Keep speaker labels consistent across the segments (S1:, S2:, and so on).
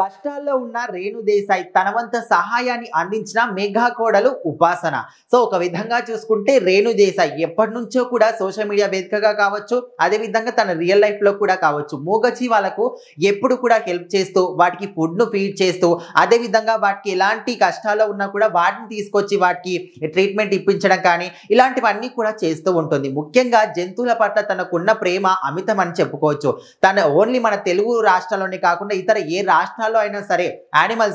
S1: కష్టాల్లో ఉన్న రేణుదేశాయ్ తన వంత సహాయాన్ని అందించిన మెగా కోడలు ఉపాసన సో ఒక విధంగా చూసుకుంటే దేశాయ్ ఎప్పటి నుంచో కూడా సోషల్ మీడియా వేదికగా కావచ్చు అదేవిధంగా తన రియల్ లైఫ్లో కూడా కావచ్చు మూగజీవాలకు ఎప్పుడు కూడా హెల్ప్ చేస్తూ వాటికి ఫుడ్ను ఫీడ్ చేస్తూ అదేవిధంగా వాటికి ఎలాంటి కష్టాల్లో ఉన్నా కూడా వాటిని తీసుకొచ్చి వాటికి ట్రీట్మెంట్ ఇప్పించడం కానీ ఇలాంటివన్నీ కూడా చేస్తూ ఉంటుంది ముఖ్యంగా జంతువుల పట్ల తనకున్న ప్రేమ అమితం అని చెప్పుకోవచ్చు తన ఓన్లీ మన తెలుగు రాష్ట్రాల్లోనే కాకుండా ఇతర ఏ రాష్ట్రాలు రంగాల్లో అయినా సరే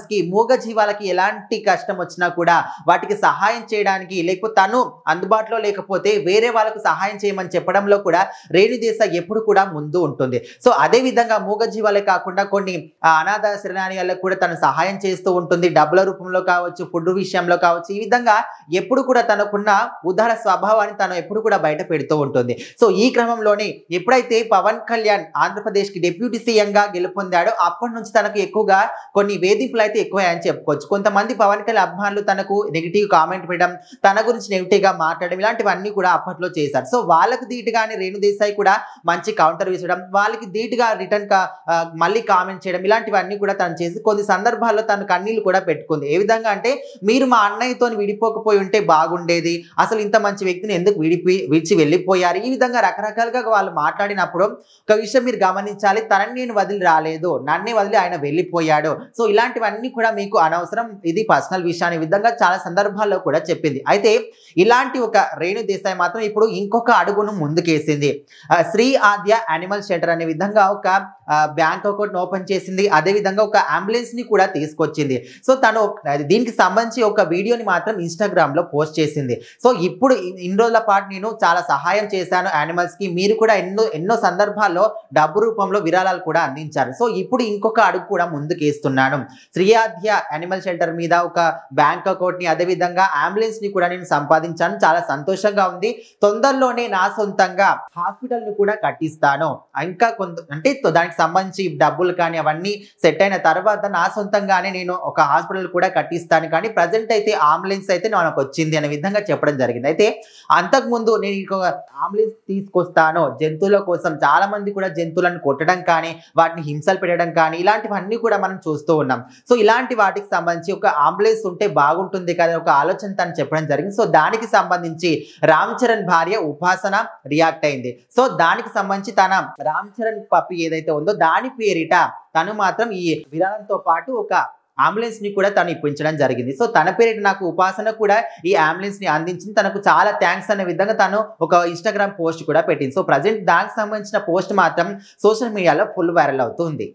S1: కి మూగ జీవాలకి ఎలాంటి కష్టం వచ్చినా కూడా వాటికి సహాయం చేయడానికి లేకపోతే తను అందుబాటులో లేకపోతే వేరే వాళ్ళకు సహాయం చేయమని చెప్పడంలో కూడా రేణు దేశ ఎప్పుడు కూడా ముందు ఉంటుంది సో విధంగా మూగ జీవాలే కాకుండా కొన్ని అనాథ శరణాలయాలకు కూడా తను సహాయం చేస్తూ ఉంటుంది డబ్బుల రూపంలో కావచ్చు ఫుడ్ విషయంలో కావచ్చు ఈ విధంగా ఎప్పుడు కూడా తనకున్న ఉదార స్వభావాన్ని తను ఎప్పుడు కూడా బయట పెడుతూ ఉంటుంది సో ఈ క్రమంలోనే ఎప్పుడైతే పవన్ కళ్యాణ్ ఆంధ్రప్రదేశ్ కి డిప్యూటీ సీఎంగా గెలుపొందాడో అప్పటి నుంచి తనకు ఎక్కువ ఎక్కువగా కొన్ని వేధింపులు అయితే ఎక్కువయ్యాయని చెప్పుకోవచ్చు కొంతమంది పవన్ కళ్యాణ్ అభిమానులు తనకు నెగిటివ్ కామెంట్ పెట్టడం తన గురించి గా మాట్లాడడం ఇలాంటివన్నీ కూడా అప్పట్లో చేశారు సో వాళ్ళకు ధీటుగానే రేణు దేశాయి కూడా మంచి కౌంటర్ వేసడం వాళ్ళకి ధీటుగా రిటర్న్ మళ్ళీ కామెంట్ చేయడం ఇలాంటివన్నీ కూడా తను చేసి కొన్ని సందర్భాల్లో తన కన్నీళ్ళు కూడా పెట్టుకుంది ఏ విధంగా అంటే మీరు మా అన్నయ్యతో విడిపోకపోయి ఉంటే బాగుండేది అసలు ఇంత మంచి వ్యక్తిని ఎందుకు విడిపి విడిచి వెళ్ళిపోయారు ఈ విధంగా రకరకాలుగా వాళ్ళు మాట్లాడినప్పుడు ఒక విషయం మీరు గమనించాలి తనని నేను వదిలి రాలేదు నన్నే వదిలి ఆయన వెళ్ళి వెళ్ళిపోయాడు సో ఇలాంటివన్నీ కూడా మీకు అనవసరం ఇది పర్సనల్ విషయం అనే విధంగా చాలా సందర్భాల్లో కూడా చెప్పింది అయితే ఇలాంటి ఒక రేణు దేశాయ్ మాత్రం ఇప్పుడు ఇంకొక అడుగును ముందుకేసింది శ్రీ ఆద్య యానిమల్ షెల్టర్ అనే విధంగా ఒక బ్యాంక్ అకౌంట్ ఓపెన్ చేసింది అదేవిధంగా ఒక అంబులెన్స్ ని కూడా తీసుకొచ్చింది సో తను దీనికి సంబంధించి ఒక వీడియోని మాత్రం లో పోస్ట్ చేసింది సో ఇప్పుడు ఇన్ని రోజుల పాటు నేను చాలా సహాయం చేశాను కి మీరు కూడా ఎన్నో ఎన్నో సందర్భాల్లో డబ్బు రూపంలో విరాళాలు కూడా అందించారు సో ఇప్పుడు ఇంకొక అడుగు కూడా ముందుకేస్తున్నాను శ్రీయాధ్య యానిమల్ షెల్టర్ మీద ఒక బ్యాంక్ అకౌంట్ ని అదేవిధంగా ని కూడా నేను సంపాదించాను చాలా సంతోషంగా ఉంది తొందరలోనే నా సొంతంగా హాస్పిటల్ ని కూడా కట్టిస్తాను ఇంకా కొంత అంటే దానికి సంబంధించి డబ్బులు కానీ అవన్నీ సెట్ అయిన తర్వాత నా సొంతంగానే నేను ఒక హాస్పిటల్ కూడా కట్టిస్తాను కానీ ప్రజెంట్ అయితే అంబులెన్స్ అయితే నాకు వచ్చింది అనే విధంగా చెప్పడం జరిగింది అయితే అంతకుముందు నేను అంబులెన్స్ తీసుకొస్తాను జంతువుల కోసం చాలా మంది కూడా జంతువులను కొట్టడం కానీ వాటిని హింసలు పెట్టడం కానీ ఇలాంటివన్నీ కూడా మనం చూస్తూ ఉన్నాం సో ఇలాంటి వాటికి సంబంధించి ఒక అంబులెన్స్ ఉంటే బాగుంటుంది కదా ఒక ఆలోచన తను చెప్పడం జరిగింది సో దానికి సంబంధించి రామ్ చరణ్ భార్య ఉపాసన రియాక్ట్ అయింది సో దానికి సంబంధించి తన రామ్ చరణ్ పప్పి ఏదైతే ఉందో దాని పేరిట తను మాత్రం ఈ విధానంతో పాటు ఒక అంబులెన్స్ ని కూడా తను ఇప్పించడం జరిగింది సో తన పేరిట నాకు ఉపాసన కూడా ఈ అంబులెన్స్ ని అందించింది తనకు చాలా థ్యాంక్స్ అనే విధంగా తను ఒక ఇన్స్టాగ్రామ్ పోస్ట్ కూడా పెట్టింది సో ప్రజెంట్ దానికి సంబంధించిన పోస్ట్ మాత్రం సోషల్ మీడియాలో ఫుల్ వైరల్ అవుతుంది